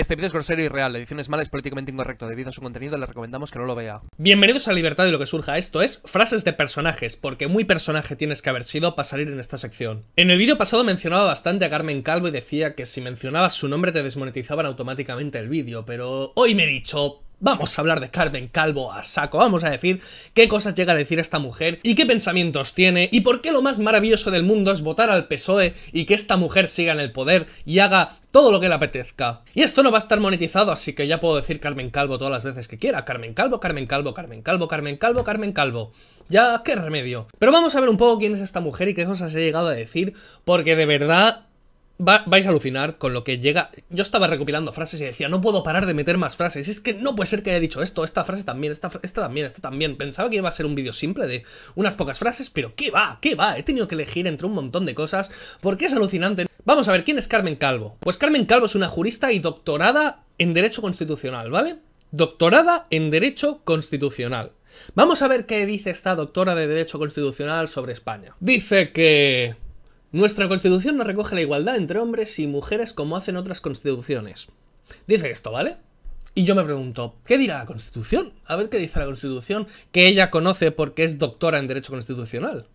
Este vídeo es grosero y real, la edición es mala, es políticamente incorrecto. Debido a su contenido, le recomendamos que no lo vea. Bienvenidos a Libertad y lo que surja. Esto es frases de personajes, porque muy personaje tienes que haber sido para salir en esta sección. En el vídeo pasado mencionaba bastante a Carmen Calvo y decía que si mencionabas su nombre te desmonetizaban automáticamente el vídeo, pero hoy me he dicho, Vamos a hablar de Carmen Calvo a saco, vamos a decir qué cosas llega a decir esta mujer y qué pensamientos tiene y por qué lo más maravilloso del mundo es votar al PSOE y que esta mujer siga en el poder y haga todo lo que le apetezca. Y esto no va a estar monetizado, así que ya puedo decir Carmen Calvo todas las veces que quiera. Carmen Calvo, Carmen Calvo, Carmen Calvo, Carmen Calvo, Carmen Calvo. Ya, qué remedio. Pero vamos a ver un poco quién es esta mujer y qué cosas ha llegado a decir, porque de verdad vais a alucinar con lo que llega. Yo estaba recopilando frases y decía, no puedo parar de meter más frases. Es que no puede ser que haya dicho esto, esta frase también, esta, esta también, esta también. Pensaba que iba a ser un vídeo simple de unas pocas frases, pero ¿qué va? ¿Qué va? He tenido que elegir entre un montón de cosas porque es alucinante. Vamos a ver, ¿quién es Carmen Calvo? Pues Carmen Calvo es una jurista y doctorada en Derecho Constitucional, ¿vale? Doctorada en Derecho Constitucional. Vamos a ver qué dice esta doctora de Derecho Constitucional sobre España. Dice que nuestra constitución no recoge la igualdad entre hombres y mujeres como hacen otras constituciones. Dice esto, ¿vale? Y yo me pregunto, ¿qué dirá la Constitución? A ver qué dice la Constitución, que ella conoce porque es doctora en Derecho Constitucional.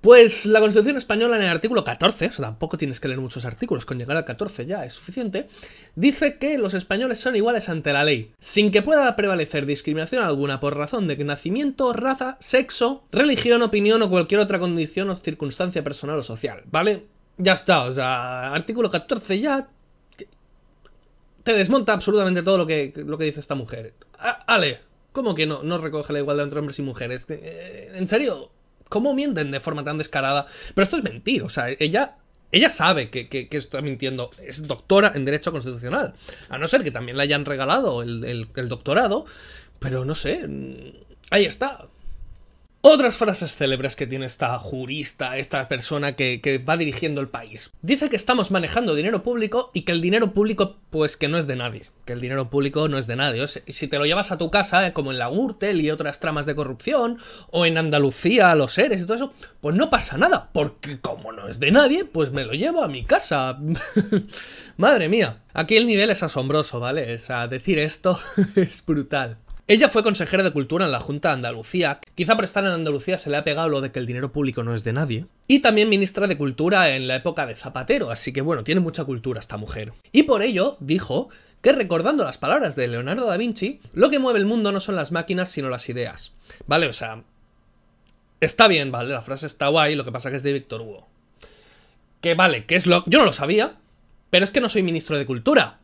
Pues la Constitución española en el artículo 14, o sea, tampoco tienes que leer muchos artículos, con llegar al 14 ya es suficiente, dice que los españoles son iguales ante la ley, sin que pueda prevalecer discriminación alguna por razón de nacimiento, raza, sexo, religión, opinión o cualquier otra condición o circunstancia personal o social, ¿vale? Ya está, o sea, artículo 14 ya te desmonta absolutamente todo lo que, lo que dice esta mujer. Ah, ale, ¿cómo que no, no recoge la igualdad entre hombres y mujeres? Eh, ¿En serio? ¿Cómo mienten de forma tan descarada? Pero esto es mentir, o sea, ella ella sabe que, que, está mintiendo. Es doctora en Derecho Constitucional. A no ser que también le hayan regalado el, el doctorado. Pero no sé. Mm, ahí está. Otras frases célebres que tiene esta jurista, esta persona que, va dirigiendo el país. Dice que estamos manejando dinero público y que el dinero público, pues que no es de nadie. Que el dinero público no es de nadie. si te lo llevas a tu casa, eh, como en la Gürtel y otras tramas de corrupción, o en Andalucía, los seres y todo eso, pues no pasa nada. Porque como no es de nadie, pues me lo llevo a mi casa. Madre mía. Aquí el nivel es asombroso, ¿vale? O sea, decir esto es brutal. Ella fue consejera de cultura en la Junta de Andalucía. Quizá por estar en Andalucía se le ha pegado lo de que el dinero público no es de nadie. Y también ministra de cultura en la época de Zapatero, así que bueno, tiene mucha cultura esta mujer. Y por ello dijo que recordando las palabras de Leonardo da Vinci, lo que mueve el mundo no son las máquinas, sino las ideas. Vale, o sea, está bien, vale, la frase está guay, lo que pasa que es de Víctor Hugo. Que vale, que es lo... Yo no lo sabía, pero es que no soy ministro de cultura.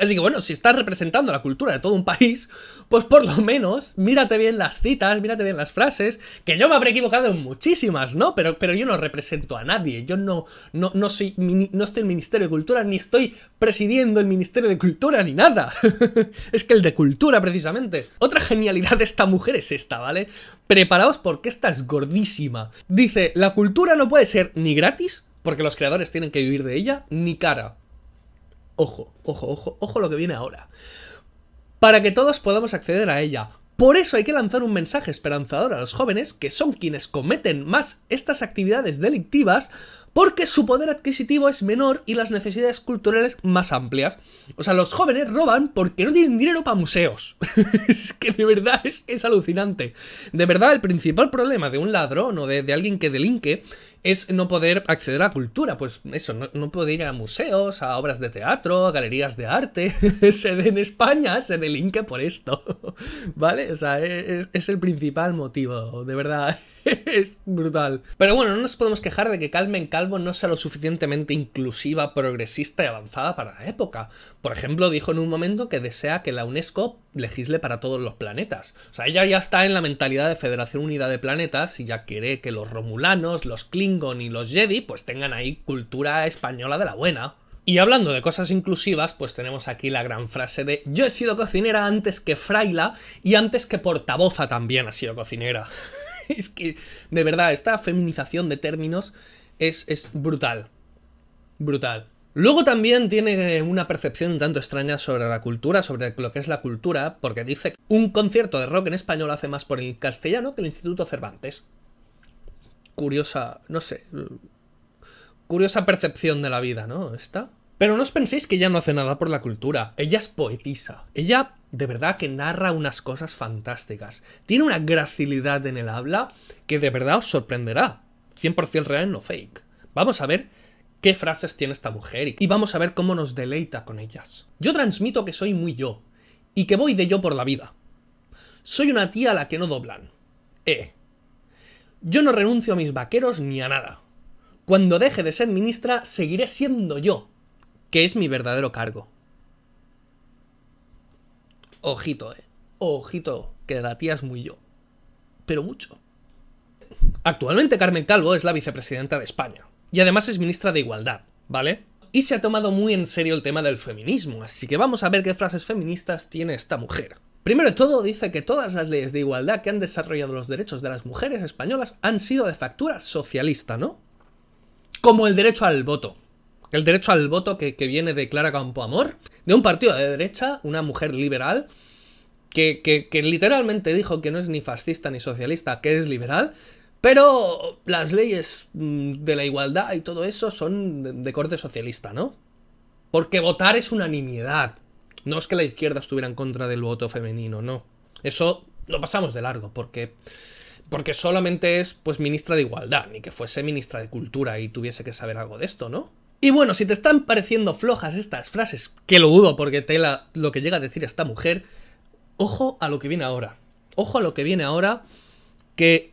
Así que bueno, si estás representando la cultura de todo un país, pues por lo menos mírate bien las citas, mírate bien las frases, que yo me habré equivocado en muchísimas, ¿no? Pero, pero yo no represento a nadie, yo no, no, no, soy, no estoy en el Ministerio de Cultura, ni estoy presidiendo el Ministerio de Cultura, ni nada. es que el de Cultura, precisamente. Otra genialidad de esta mujer es esta, ¿vale? Preparaos porque esta es gordísima. Dice, la cultura no puede ser ni gratis, porque los creadores tienen que vivir de ella, ni cara Ojo, ojo, ojo, ojo lo que viene ahora. Para que todos podamos acceder a ella. Por eso hay que lanzar un mensaje esperanzador a los jóvenes, que son quienes cometen más estas actividades delictivas, porque su poder adquisitivo es menor y las necesidades culturales más amplias. O sea, los jóvenes roban porque no tienen dinero para museos. es que de verdad es, alucinante. De verdad, el principal problema de un ladrón o de, alguien que delinque es no poder acceder a cultura, pues eso, no, puede ir a museos, a obras de teatro, a galerías de arte. se en España se delinque por esto, ¿vale? O sea, e, es el principal motivo, de verdad. es brutal. Pero bueno, no nos podemos quejar de que Carmen Calvo no sea lo suficientemente inclusiva, progresista y avanzada para la época. Por ejemplo, dijo en un momento que desea que la UNESCO legisle para todos los planetas. O sea, ella ya está en la mentalidad de Federación Unida de Planetas y ya quiere que los romulanos, los klingon y los jedi pues tengan ahí cultura española de la buena. Y hablando de cosas inclusivas, pues tenemos aquí la gran frase de yo he sido cocinera antes que fraila y antes que portavoza también ha sido cocinera. es que, de verdad, esta feminización de términos es, brutal. Brutal. Luego también tiene eh, una percepción un tanto extraña sobre la cultura, sobre lo que es la cultura, porque dice que un concierto de rock en español hace más por el castellano que el Instituto Cervantes. Curiosa, no sé, curiosa percepción de la vida, ¿no? Esta. Pero no os penséis que ella no hace nada por la cultura, ella es poetisa, ella de verdad que narra unas cosas fantásticas. Tiene una gracilidad en el habla que de verdad os sorprenderá. 100% real, no fake. Vamos a ver qué frases tiene esta mujer y vamos a ver cómo nos deleita con ellas. Yo transmito que soy muy yo y que voy de yo por la vida. Soy una tía a la que no doblan. Eh. Yo no renuncio a mis vaqueros ni a nada. Cuando deje de ser ministra, seguiré siendo yo, que es mi verdadero cargo. Ojito, eh. Ojito, que la tía es muy yo. Pero mucho. Actualmente Carmen Calvo es la vicepresidenta de España. Y además es ministra de Igualdad, ¿vale? Y se ha tomado muy en serio el tema del feminismo, así que vamos a ver qué frases feministas tiene esta mujer. Primero de todo, dice que todas las leyes de igualdad que han desarrollado los derechos de las mujeres españolas han sido de factura socialista, ¿no? Como el derecho al voto el derecho al voto que, viene de Clara Campoamor, de un partido de derecha, una mujer liberal, que, literalmente dijo que no es ni fascista ni socialista, que es liberal, pero las leyes mm, de la igualdad y todo eso son de, de corte socialista, ¿no? Porque votar es unanimidad. No es que la izquierda estuviera en contra del voto femenino, no. Eso lo pasamos de largo, porque porque solamente es pues ministra de igualdad, ni que fuese ministra de cultura y tuviese que saber algo de esto, ¿no? Y bueno, si te están pareciendo flojas estas frases, que lo dudo porque tela lo que llega a decir esta mujer, ojo a lo que viene ahora. Ojo a lo que viene ahora, que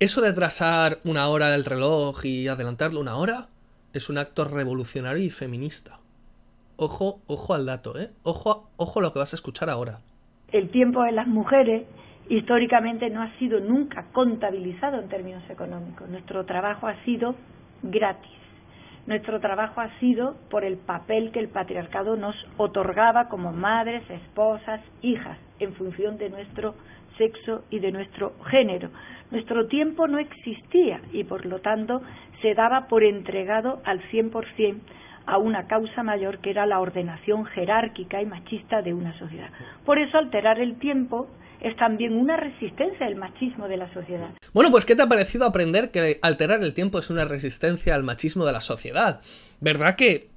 eso de atrasar una hora del reloj y adelantarlo una hora es un acto revolucionario y feminista. Ojo, ojo al dato, ¿eh? Ojo, ojo a lo que vas a escuchar ahora. El tiempo de las mujeres históricamente no ha sido nunca contabilizado en términos económicos. Nuestro trabajo ha sido gratis nuestro trabajo ha sido por el papel que el patriarcado nos otorgaba como madres, esposas, hijas, en función de nuestro sexo y de nuestro género. Nuestro tiempo no existía y, por lo tanto, se daba por entregado al 100% a una causa mayor que era la ordenación jerárquica y machista de una sociedad. Por eso alterar el tiempo es también una resistencia al machismo de la sociedad. Bueno, pues ¿qué te ha parecido aprender que alterar el tiempo es una resistencia al machismo de la sociedad? ¿Verdad que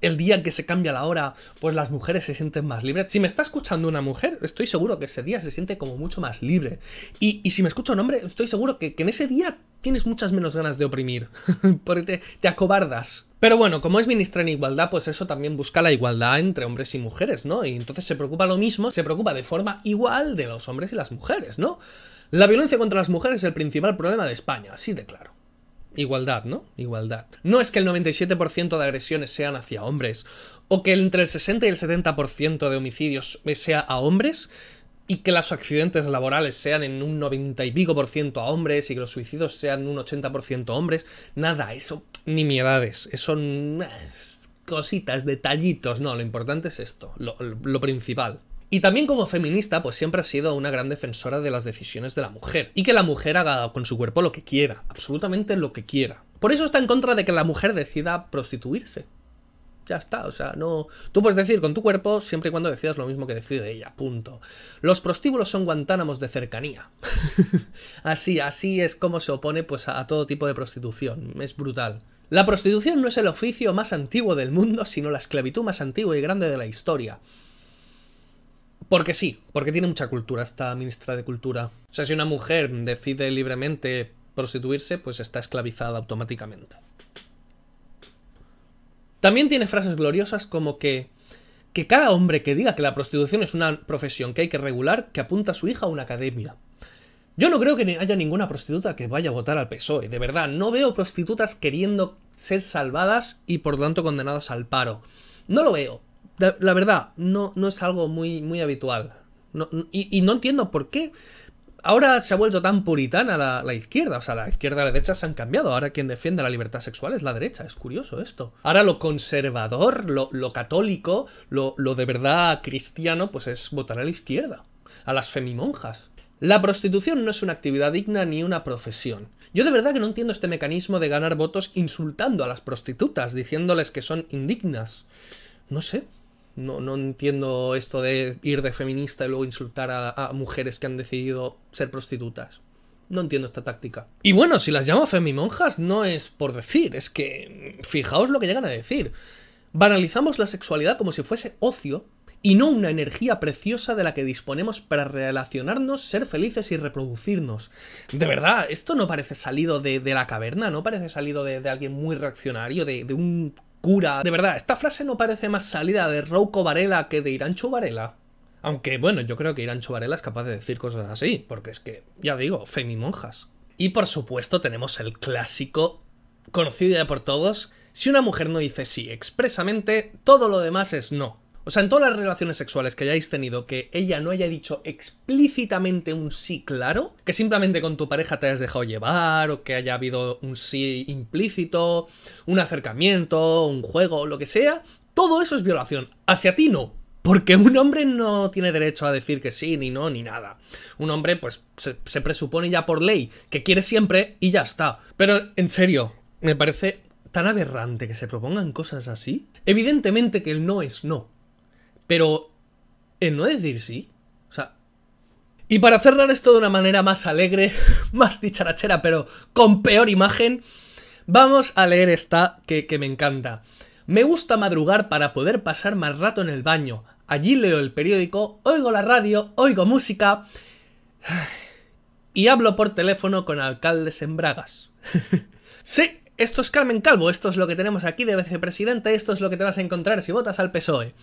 el día que se cambia la hora, pues las mujeres se sienten más libres. Si me está escuchando una mujer, estoy seguro que ese día se siente como mucho más libre. Y, si me escucha un hombre, estoy seguro que, en ese día tienes muchas menos ganas de oprimir, porque te, te acobardas. Pero bueno, como es ministra en igualdad, pues eso también busca la igualdad entre hombres y mujeres, ¿no? Y entonces se preocupa lo mismo, se preocupa de forma igual de los hombres y las mujeres, ¿no? La violencia contra las mujeres es el principal problema de España, así de claro igualdad, ¿no? Igualdad. No es que el 97% de agresiones sean hacia hombres, o que entre el 60 y el 70% de homicidios sea a hombres, y que los accidentes laborales sean en un 90 y pico por ciento a hombres y que los suicidios sean un 80 a hombres, nada, eso, ni nimiedades, eso, eh, cositas, detallitos, no, lo importante es esto, lo principal. Y también como feminista, pues siempre ha sido una gran defensora de las decisiones de la mujer y que la mujer haga con su cuerpo lo que quiera, absolutamente lo que quiera. Por eso está en contra de que la mujer decida prostituirse. Ya está, o sea, no. Tú puedes decir con tu cuerpo siempre y cuando decidas lo mismo que decide ella, punto. Los prostíbulos son guantánamos de cercanía. así, así es como se opone pues a, a todo tipo de prostitución. Es brutal. La prostitución no es el oficio más antiguo del mundo, sino la esclavitud más antigua y grande de la historia. Porque sí, porque tiene mucha cultura esta ministra de Cultura. O sea, si una mujer decide libremente prostituirse, pues está esclavizada automáticamente. También tiene frases gloriosas como que que cada hombre que diga que la prostitución es una profesión que hay que regular, que apunta a su hija a una academia. Yo no creo que haya ninguna prostituta que vaya a votar al PSOE, de verdad, no veo prostitutas queriendo ser salvadas y por lo tanto condenadas al paro. No lo veo. La, verdad, no, no es algo muy, muy habitual. y, no entiendo por qué. Ahora se ha vuelto tan puritana la, izquierda. O sea, la izquierda y la derecha se han cambiado. Ahora quien defiende la libertad sexual es la derecha. Es curioso esto. Ahora lo conservador, lo, católico, lo, lo, de verdad cristiano, pues es votar a la izquierda. A las femimonjas. La prostitución no es una actividad digna ni una profesión. Yo de verdad que no entiendo este mecanismo de ganar votos insultando a las prostitutas, diciéndoles que son indignas. No sé, no, no entiendo esto de ir de feminista y luego insultar a, mujeres que han decidido ser prostitutas. No entiendo esta táctica. Y bueno, si las llamo femimonjas no es por decir, es que fijaos lo que llegan a decir. Banalizamos la sexualidad como si fuese ocio y no una energía preciosa de la que disponemos para relacionarnos, ser felices y reproducirnos. De verdad, esto no parece salido de, la caverna, no parece salido de, alguien muy reaccionario, de, un cura De verdad, esta frase no parece más salida de Rouco Varela que de Irán Varela. Aunque bueno, yo creo que Irancho Varela es capaz de decir cosas así, porque es que, ya digo, Femi Monjas. Y por supuesto tenemos el clásico, conocido ya por todos, si una mujer no dice sí expresamente, todo lo demás es no. O sea, en todas las relaciones sexuales que hayáis tenido que ella no haya dicho explícitamente un sí claro, que simplemente con tu pareja te hayas dejado llevar, o que haya habido un sí implícito, un acercamiento, un juego, lo que sea, todo eso es violación. Hacia ti no. Porque un hombre no tiene derecho a decir que sí, ni no, ni nada. Un hombre, pues, se presupone ya por ley que quiere siempre y ya está. Pero, en serio, me parece tan aberrante que se propongan cosas así. Evidentemente que el no es no. Pero en no decir sí, o sea... Y para cerrar esto de una manera más alegre, más dicharachera, pero con peor imagen, vamos a leer esta que, que me encanta. Me gusta madrugar para poder pasar más rato en el baño. Allí leo el periódico, oigo la radio, oigo música y hablo por teléfono con alcaldes en bragas. sí, esto es Carmen Calvo, esto es lo que tenemos aquí de vicepresidente, esto es lo que te vas a encontrar si votas al PSOE.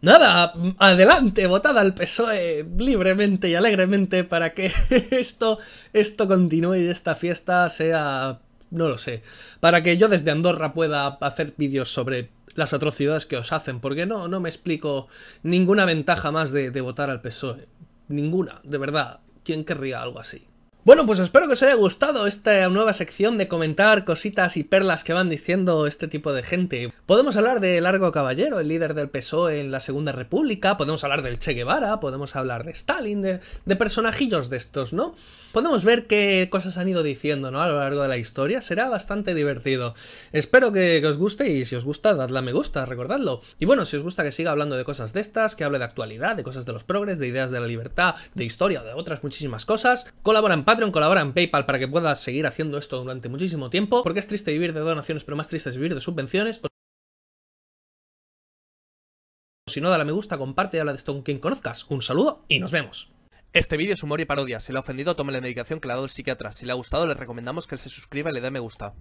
Nada, adelante, votad al PSOE libremente y alegremente para que esto, esto continúe y esta fiesta sea... no lo sé. Para que yo desde Andorra pueda hacer vídeos sobre las atrocidades que os hacen, porque no, no me explico ninguna ventaja más de, de votar al PSOE. Ninguna, de verdad. ¿Quién querría algo así? Bueno, pues espero que os haya gustado esta nueva sección de comentar cositas y perlas que van diciendo este tipo de gente. Podemos hablar de Largo Caballero, el líder del PSOE en la Segunda República, podemos hablar del Che Guevara, podemos hablar de Stalin, de, personajillos de estos, ¿no? Podemos ver qué cosas han ido diciendo, ¿no? A lo largo de la historia, será bastante divertido. Espero que, os guste y si os gusta, dadle a me gusta, recordadlo. Y bueno, si os gusta que siga hablando de cosas de estas, que hable de actualidad, de cosas de los progres, de ideas de la libertad, de historia, de otras muchísimas cosas, colabora en Patreon, colabora en PayPal para que puedas seguir haciendo esto durante muchísimo tiempo, porque es triste vivir de donaciones, pero más triste es vivir de subvenciones. Si no, dale la me gusta, comparte y habla de esto con quien conozcas. Un saludo y nos vemos. Este vídeo es humor y parodia. Si le ha ofendido, tome la medicación que le ha dado el psiquiatra. Si le ha gustado, le recomendamos que se suscriba y le dé me gusta.